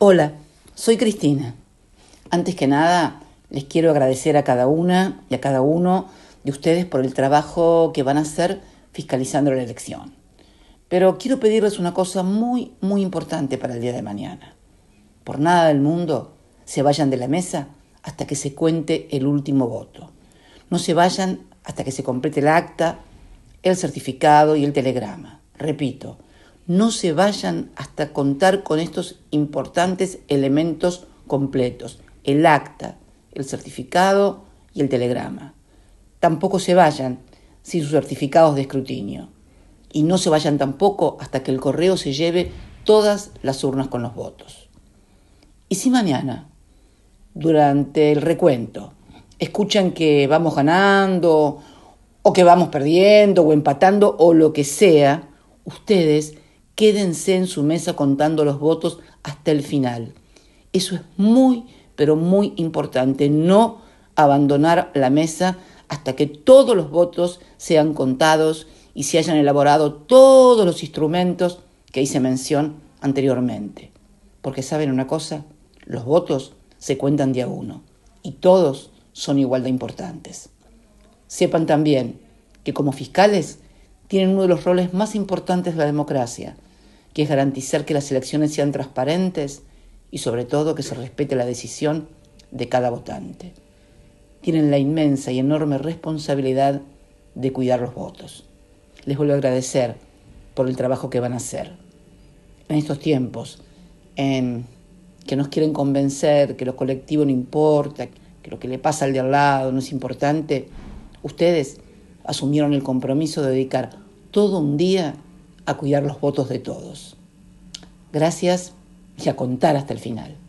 Hola, soy Cristina. Antes que nada, les quiero agradecer a cada una y a cada uno de ustedes por el trabajo que van a hacer fiscalizando la elección. Pero quiero pedirles una cosa muy, muy importante para el día de mañana. Por nada del mundo se vayan de la mesa hasta que se cuente el último voto. No se vayan hasta que se complete el acta, el certificado y el telegrama. Repito, no se vayan hasta contar con estos importantes elementos completos, el acta, el certificado y el telegrama. Tampoco se vayan sin sus certificados de escrutinio. Y no se vayan tampoco hasta que el correo se lleve todas las urnas con los votos. ¿Y si mañana, durante el recuento, escuchan que vamos ganando o que vamos perdiendo o empatando o lo que sea, ustedes Quédense en su mesa contando los votos hasta el final. Eso es muy, pero muy importante. No abandonar la mesa hasta que todos los votos sean contados y se hayan elaborado todos los instrumentos que hice mención anteriormente. Porque saben una cosa, los votos se cuentan de a uno y todos son igual de importantes. Sepan también que como fiscales tienen uno de los roles más importantes de la democracia, que es garantizar que las elecciones sean transparentes y sobre todo que se respete la decisión de cada votante. Tienen la inmensa y enorme responsabilidad de cuidar los votos. Les vuelvo a agradecer por el trabajo que van a hacer. En estos tiempos en que nos quieren convencer que los colectivos no importa, que lo que le pasa al de al lado no es importante, ustedes asumieron el compromiso de dedicar todo un día a cuidar los votos de todos. Gracias y a contar hasta el final.